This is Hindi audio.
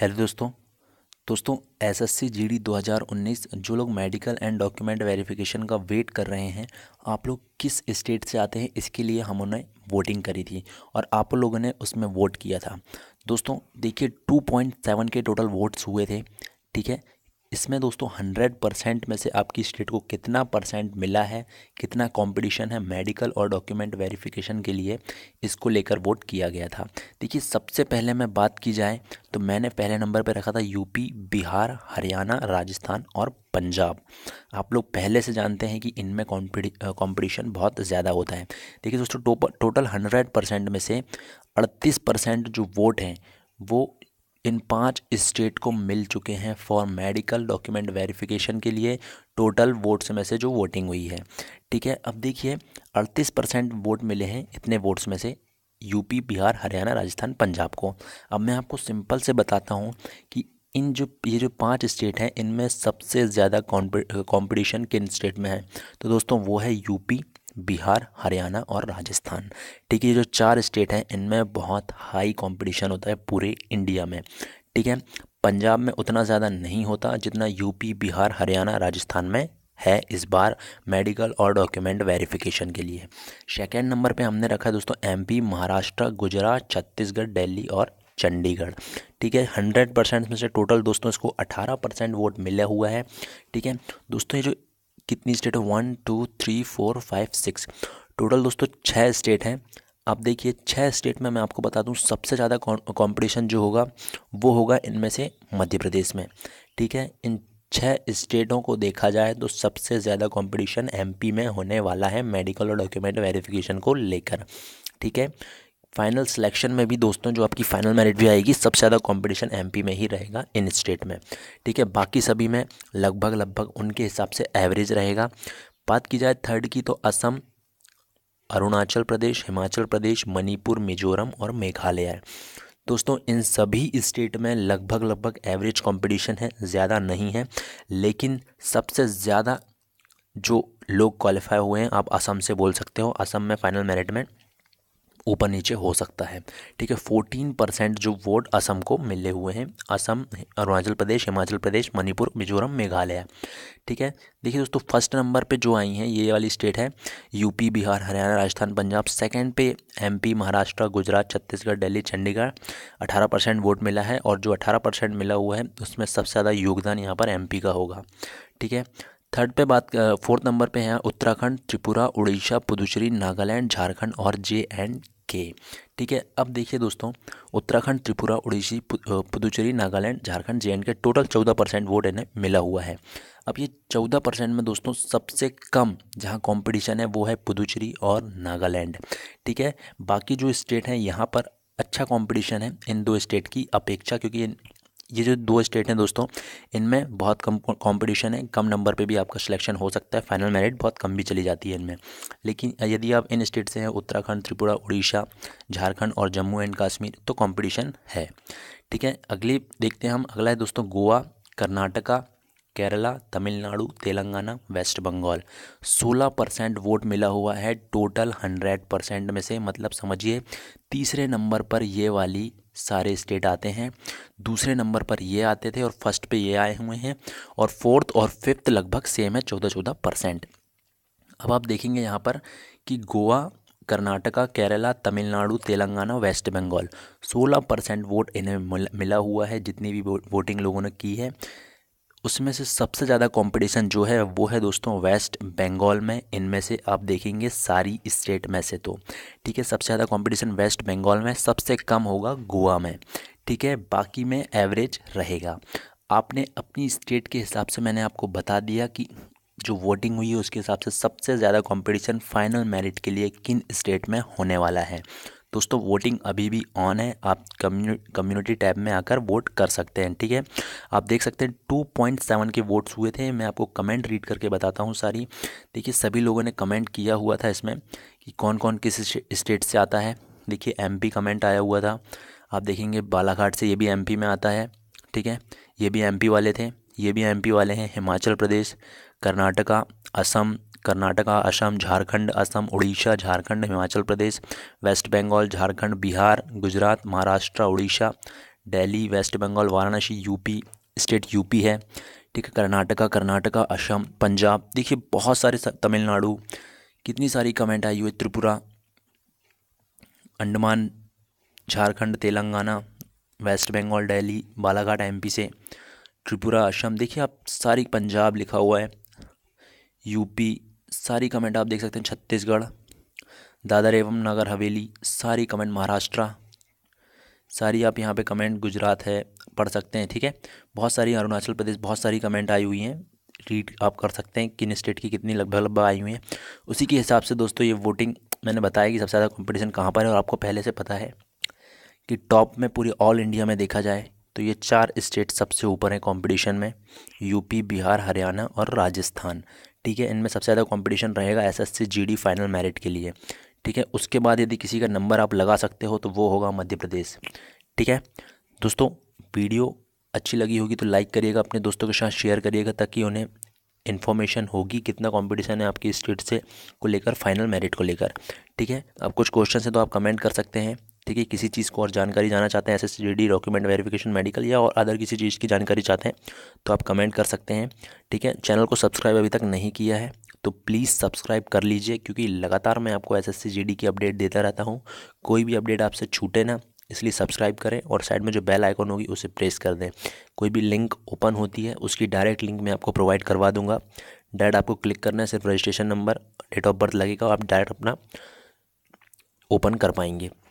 हेलो दोस्तों दोस्तों एसएससी जीडी 2019 जो लोग मेडिकल एंड डॉक्यूमेंट वेरिफिकेशन का वेट कर रहे हैं आप लोग किस स्टेट से आते हैं इसके लिए हम उन्होंने वोटिंग करी थी और आप लोगों ने उसमें वोट किया था दोस्तों देखिए 2.7 के टोटल वोट्स हुए थे ठीक है इसमें दोस्तों हंड्रेड परसेंट में से आपकी स्टेट को कितना परसेंट मिला है कितना कंपटीशन है मेडिकल और डॉक्यूमेंट वेरिफिकेशन के लिए इसको लेकर वोट किया गया था देखिए सबसे पहले मैं बात की जाए तो मैंने पहले नंबर पर रखा था यूपी बिहार हरियाणा राजस्थान और पंजाब आप लोग पहले से जानते हैं कि इनमें कंपटीशन बहुत ज़्यादा होता है देखिए दोस्तों टोटल हंड्रेड परसेंट में से अड़तीस परसेंट जो वोट हैं वो इन पांच स्टेट को मिल चुके हैं फॉर मेडिकल डॉक्यूमेंट वेरिफिकेशन के लिए टोटल वोट्स में से जो वोटिंग हुई है ठीक है अब देखिए अड़तीस परसेंट वोट मिले हैं इतने वोट्स में से यूपी बिहार हरियाणा राजस्थान पंजाब को अब मैं आपको सिंपल से बताता हूँ कि इन जो ये जो पांच स्टेट हैं इनमें सबसे ज़्यादा कॉम्पिटिशन किन स्टेट में है तो दोस्तों वो है यूपी बिहार हरियाणा और राजस्थान ठीक है ये जो चार स्टेट हैं इनमें बहुत हाई कंपटीशन होता है पूरे इंडिया में ठीक है पंजाब में उतना ज़्यादा नहीं होता जितना यूपी बिहार हरियाणा राजस्थान में है इस बार मेडिकल और डॉक्यूमेंट वेरिफिकेशन के लिए सेकेंड नंबर पे हमने रखा है दोस्तों एमपी महाराष्ट्र गुजरात छत्तीसगढ़ दिल्ली और चंडीगढ़ ठीक है हंड्रेड परसेंट में से टोटल दोस्तों इसको अठारह परसेंट वोट मिला हुआ है ठीक है दोस्तों ये जो कितनी स्टेट है one two three four five six total दोस्तों छः स्टेट हैं आप देखिए छः स्टेट में मैं आपको बता दूं सबसे ज़्यादा कंपटीशन जो होगा वो होगा इनमें से मध्य प्रदेश में ठीक है इन छः स्टेटों को देखा जाए तो सबसे ज़्यादा कंपटीशन एमपी में होने वाला है मेडिकल और डॉक्यूमेंट वेरिफिकेशन को लेकर ठीक है फाइनल सिलेक्शन में भी दोस्तों जो आपकी फाइनल मेरिट भी आएगी सबसे ज़्यादा कंपटीशन एमपी में ही रहेगा इन स्टेट में ठीक है बाकी सभी में लगभग लगभग उनके हिसाब से एवरेज रहेगा बात की जाए थर्ड की तो असम अरुणाचल प्रदेश हिमाचल प्रदेश मणिपुर मिजोरम और मेघालय है दोस्तों इन सभी स्टेट में लगभग लगभग एवरेज कंपटीशन है ज़्यादा नहीं है लेकिन सबसे ज़्यादा जो लोग क्वालिफाई हुए हैं आप असम से बोल सकते हो असम में फाइनल मेरिट में ऊपर नीचे हो सकता है ठीक है फोर्टीन परसेंट जो वोट असम को मिले हुए हैं असम अरुणाचल प्रदेश हिमाचल प्रदेश मणिपुर मिजोरम मेघालय ठीक है देखिए दोस्तों फर्स्ट नंबर पे जो आई हैं ये वाली स्टेट है यूपी बिहार हरियाणा राजस्थान पंजाब सेकंड पे एमपी महाराष्ट्र गुजरात छत्तीसगढ़ दिल्ली चंडीगढ़ अठारह परसेंट वोट मिला है और जो अठारह परसेंट मिला हुआ है उसमें सबसे ज़्यादा योगदान यहाँ पर एमपी का होगा ठीक है थर्ड पे बात फोर्थ नंबर पे हैं उत्तराखंड त्रिपुरा उड़ीसा पुदुचेरी नागालैंड झारखंड और जे एंड के ठीक है अब देखिए दोस्तों उत्तराखंड त्रिपुरा उड़ीसी पुदुचेरी नागालैंड झारखंड जे के टोटल चौदह परसेंट वोट इन्हें मिला हुआ है अब ये चौदह परसेंट में दोस्तों सबसे कम जहाँ कंपटीशन है वो है पुदुचेरी और नागालैंड ठीक है बाकी जो स्टेट हैं यहाँ पर अच्छा कंपटीशन है इन दो स्टेट की अपेक्षा क्योंकि ये जो दो स्टेट हैं दोस्तों इनमें बहुत कम कंपटीशन है कम नंबर पे भी आपका सिलेक्शन हो सकता है फाइनल मेरिट बहुत कम भी चली जाती है इनमें लेकिन यदि आप इन स्टेट से हैं उत्तराखंड त्रिपुरा उड़ीसा झारखंड और जम्मू एंड कश्मीर तो कंपटीशन है ठीक है अगली देखते हैं हम अगला है दोस्तों गोवा कर्नाटका केरला तमिलनाडु तेलंगाना वेस्ट बंगाल 16 परसेंट वोट मिला हुआ है टोटल 100 परसेंट में से मतलब समझिए तीसरे नंबर पर ये वाली सारे स्टेट आते हैं दूसरे नंबर पर ये आते थे और फर्स्ट पे ये आए हुए हैं और फोर्थ और फिफ्थ लगभग सेम है चौदह चौदह परसेंट अब आप देखेंगे यहाँ पर कि गोवा कर्नाटका केरला तमिलनाडु तेलंगाना वेस्ट बंगाल 16 परसेंट वोट इन्हें मिला हुआ है जितनी भी वोटिंग लोगों ने की है उसमें से सबसे ज़्यादा कंपटीशन जो है वो है दोस्तों वेस्ट बंगाल में इनमें से आप देखेंगे सारी स्टेट में से तो ठीक है सबसे ज़्यादा कंपटीशन वेस्ट बंगाल में सबसे कम होगा गोवा में ठीक है बाकी में एवरेज रहेगा आपने अपनी स्टेट के हिसाब से मैंने आपको बता दिया कि जो वोटिंग हुई है उसके हिसाब से सबसे ज़्यादा कॉम्पिटिशन फाइनल मेरिट के लिए किन स्टेट में होने वाला है दोस्तों वोटिंग अभी भी ऑन है आप कम्युनिटी टैब में आकर वोट कर सकते हैं ठीक है आप देख सकते हैं टू पॉइंट सेवन के वोट्स हुए थे मैं आपको कमेंट रीड करके बताता हूँ सारी देखिए सभी लोगों ने कमेंट किया हुआ था इसमें कि कौन कौन किस स्टेट से आता है देखिए एम कमेंट आया हुआ था आप देखेंगे बालाघाट से ये भी एम में आता है ठीक है ये भी एम वाले थे ये भी एम वाले हैं Himachal Pradesh Karnataka Assam Karnataka Assam Jharkhand Assam Orissa Jharkhand Himachal Pradesh West Bengal Jharkhand Bihar Gujarat Maharashtra Orissa Delhi West Bengal Varanasi UP state UP है ठीक है कर्नाटका कर्नाटका असम पंजाब देखिए बहुत सारे तमिलनाडु कितनी सारी कमेंट आई हुई त्रिपुरा अंडमान झारखंड तेलंगाना वेस्ट बंगाल दिल्ली बालाघाट एमपी से त्रिपुरा असम देखिए आप सारी पंजाब लिखा हुआ है यूपी सारी कमेंट आप देख सकते हैं छत्तीसगढ़ दादर एवं नगर हवेली सारी कमेंट महाराष्ट्र सारी आप यहाँ पे कमेंट गुजरात है पढ़ सकते हैं ठीक है बहुत सारी अरुणाचल प्रदेश बहुत सारी कमेंट आई हुई हैं रीड आप कर सकते हैं किन स्टेट की कितनी लगभग लगभग आई हुई हैं उसी के हिसाब से दोस्तों ये वोटिंग मैंने बताया कि सबसे ज़्यादा कॉम्पिटिशन कहाँ पर है और आपको पहले से पता है कि टॉप में पूरे ऑल इंडिया में देखा जाए तो ये चार स्टेट सबसे ऊपर हैं कंपटीशन में यूपी बिहार हरियाणा और राजस्थान ठीक है इनमें सबसे ज़्यादा कॉम्पिटिशन रहेगा जी डी फाइनल मेरिट के लिए ठीक है उसके बाद यदि किसी का नंबर आप लगा सकते हो तो वो होगा मध्य प्रदेश ठीक है दोस्तों वीडियो अच्छी लगी होगी तो लाइक करिएगा अपने दोस्तों के साथ शेयर करिएगा ताकि उन्हें इन्फॉर्मेशन होगी कितना कंपटीशन है आपकी स्टेट से को लेकर फाइनल मेरिट को लेकर ठीक है अब कुछ क्वेश्चन है तो आप कमेंट कर सकते हैं ठीक है किसी चीज़ को और जानकारी जाना चाहते हैं एस डॉक्यूमेंट वेरिफिकेशन मेडिकल या और अदर किसी चीज़ की जानकारी चाहते हैं तो आप कमेंट कर सकते हैं ठीक है चैनल को सब्सक्राइब अभी तक नहीं किया है तो प्लीज़ सब्सक्राइब कर लीजिए क्योंकि लगातार मैं आपको एस एस की अपडेट देता रहता हूँ कोई भी अपडेट आपसे छूटे ना इसलिए सब्सक्राइब करें और साइड में जो बेल आइकॉन होगी उसे प्रेस कर दें कोई भी लिंक ओपन होती है उसकी डायरेक्ट लिंक मैं आपको प्रोवाइड करवा दूंगा डायरेक्ट आपको क्लिक करना है सिर्फ registration number date of birth लगेगा आप डायरेक्ट अपना ओपन कर पाएंगे